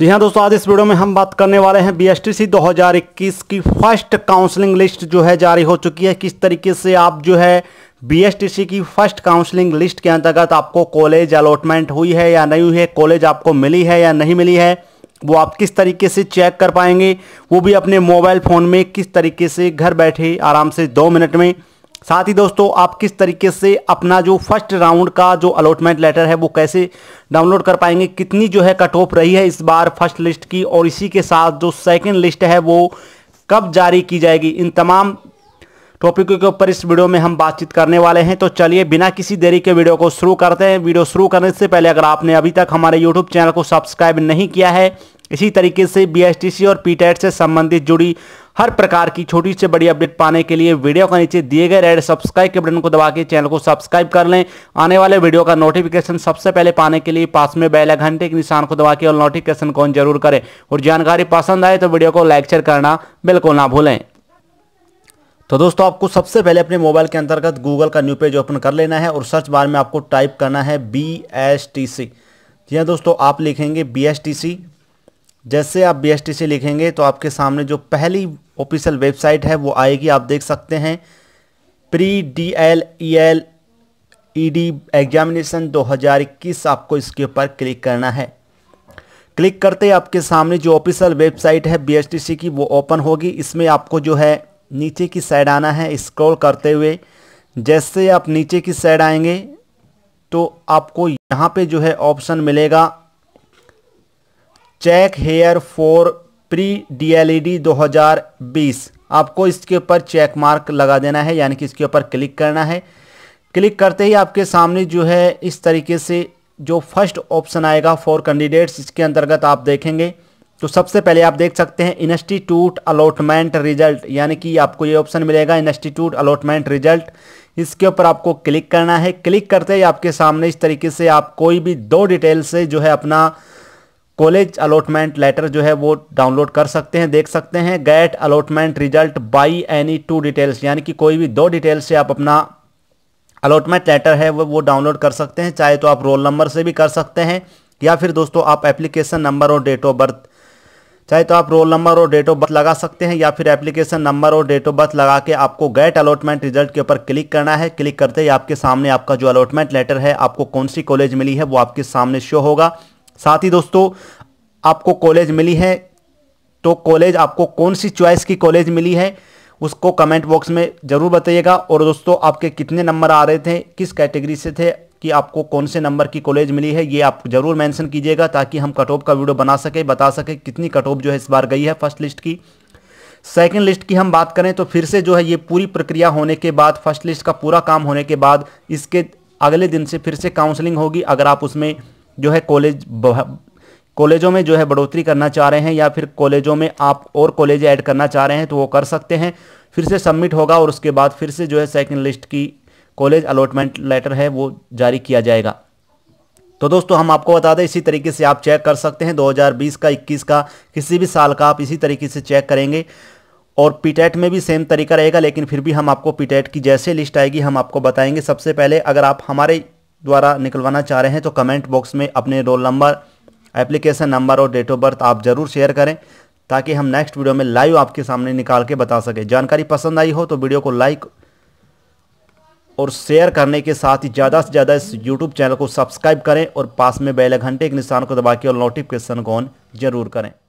जी हाँ दोस्तों आज इस वीडियो में हम बात करने वाले हैं बीएसटीसी 2021 की फर्स्ट काउंसलिंग लिस्ट जो है जारी हो चुकी है किस तरीके से आप जो है बीएसटीसी की फर्स्ट काउंसलिंग लिस्ट के अंतर्गत आपको कॉलेज अलॉटमेंट हुई है या नहीं हुई है कॉलेज आपको मिली है या नहीं मिली है वो आप किस तरीके से चेक कर पाएंगे वो भी अपने मोबाइल फ़ोन में किस तरीके से घर बैठे आराम से दो मिनट में साथ ही दोस्तों आप किस तरीके से अपना जो फर्स्ट राउंड का जो अलॉटमेंट लेटर है वो कैसे डाउनलोड कर पाएंगे कितनी जो है कट ऑफ रही है इस बार फर्स्ट लिस्ट की और इसी के साथ जो सेकंड लिस्ट है वो कब जारी की जाएगी इन तमाम टॉपिकों के ऊपर इस वीडियो में हम बातचीत करने वाले हैं तो चलिए बिना किसी देरी के वीडियो को शुरू करते हैं वीडियो शुरू करने से पहले अगर आपने अभी तक हमारे यूट्यूब चैनल को सब्सक्राइब नहीं किया है इसी तरीके से बी और पीटेट से संबंधित जुड़ी हर प्रकार की छोटी से बड़ी अपडेट पाने के लिए वीडियो के नीचे दिए गए रेड सब्सक्राइब के बटन को दबा के चैनल को सब्सक्राइब कर लें आने वाले वीडियो का नोटिफिकेशन सबसे पहले पाने के लिए पास में बेल घंटे के निशान को दबा के और नोटिफिकेशन को जरूर करें और जानकारी पसंद आए तो वीडियो को लाइक करना बिल्कुल ना भूलें तो दोस्तों आपको सबसे पहले अपने मोबाइल के अंतर्गत गूगल का न्यू पेज ओपन कर लेना है और सर्च बार में आपको टाइप करना है बी एस टी सी जी हाँ दोस्तों आप लिखेंगे बी एस टी सी जैसे आप बी से लिखेंगे तो आपके सामने जो पहली ऑफिशियल वेबसाइट है वो आएगी आप देख सकते हैं pre D L E L E D examination दो आपको इसके ऊपर क्लिक करना है क्लिक करते ही आपके सामने जो ऑफिशियल वेबसाइट है बी की वो ओपन होगी इसमें आपको जो है नीचे की साइड आना है स्क्रॉल करते हुए जैसे आप नीचे की साइड आएंगे तो आपको यहाँ पे जो है ऑप्शन मिलेगा check here for pre DElEd 2020 आपको इसके ऊपर चेक मार्क लगा देना है यानी कि इसके ऊपर क्लिक करना है क्लिक करते ही आपके सामने जो है इस तरीके से जो फर्स्ट ऑप्शन आएगा फॉर कैंडिडेट्स इसके अंतर्गत आप देखेंगे तो सबसे पहले आप देख सकते हैं इंस्टीट्यूट अलॉटमेंट रिजल्ट यानी कि आपको ये ऑप्शन मिलेगा इंस्टीट्यूट अलॉटमेंट रिजल्ट इसके ऊपर आपको क्लिक करना है क्लिक करते ही आपके सामने इस तरीके से आप कोई भी दो डिटेल से जो है अपना कॉलेज अलॉटमेंट लेटर जो है वो डाउनलोड कर सकते हैं देख सकते हैं get allotment result by any two details यानी कि कोई भी दो डिटेल्स से आप अपना अलॉटमेंट लेटर है वो वो डाउनलोड कर सकते हैं चाहे तो आप रोल नंबर से भी कर सकते हैं या फिर दोस्तों आप एप्लीकेशन नंबर और डेट ऑफ बर्थ चाहे तो आप रोल नंबर और डेट ऑफ बर्थ लगा सकते हैं या फिर एप्लीकेशन नंबर और डेट ऑफ बर्थ लगा के आपको गेट अलॉटमेंट रिजल्ट के ऊपर क्लिक करना है क्लिक करते ही आपके सामने आपका जो अलॉटमेंट लेटर है आपको कौन सी कॉलेज मिली है वो आपके सामने शो होगा साथ ही दोस्तों आपको कॉलेज मिली है तो कॉलेज आपको कौन सी चॉइस की कॉलेज मिली है उसको कमेंट बॉक्स में ज़रूर बताइएगा और दोस्तों आपके कितने नंबर आ रहे थे किस कैटेगरी से थे कि आपको कौन से नंबर की कॉलेज मिली है ये आप ज़रूर मेंशन कीजिएगा ताकि हम कट ऑफ का वीडियो बना सके बता सके कितनी कट ऑफ जो है इस बार गई है फर्स्ट लिस्ट की सेकंड लिस्ट की हम बात करें तो फिर से जो है ये पूरी प्रक्रिया होने के बाद फर्स्ट लिस्ट का पूरा काम होने के बाद इसके अगले दिन से फिर से काउंसलिंग होगी अगर आप उसमें जो है कॉलेज कॉलेजों में जो है बढ़ोतरी करना चाह रहे हैं या फिर कॉलेजों में आप और कॉलेज ऐड करना चाह रहे हैं तो वो कर सकते हैं फिर से सबमिट होगा और उसके बाद फिर से जो है सेकंड लिस्ट की कॉलेज अलॉटमेंट लेटर है वो जारी किया जाएगा तो दोस्तों हम आपको बता दें इसी तरीके से आप चेक कर सकते हैं 2020 का 21 का किसी भी साल का आप इसी तरीके से चेक करेंगे और पीटेट में भी सेम तरीका रहेगा लेकिन फिर भी हम आपको पीटेट की जैसे लिस्ट आएगी हम आपको बताएंगे सबसे पहले अगर आप हमारे द्वारा निकलवाना चाह रहे हैं तो कमेंट बॉक्स में अपने रोल नंबर एप्लीकेशन नंबर और डेट ऑफ बर्थ आप ज़रूर शेयर करें ताकि हम नेक्स्ट वीडियो में लाइव आपके सामने निकाल के बता सकें जानकारी पसंद आई हो तो वीडियो को लाइक और शेयर करने के साथ ही ज़्यादा से ज़्यादा इस यूट्यूब चैनल को सब्सक्राइब करें और पास में बेल घंटे के निशान को दबा के और नोटिफिकेशन को ऑन जरूर करें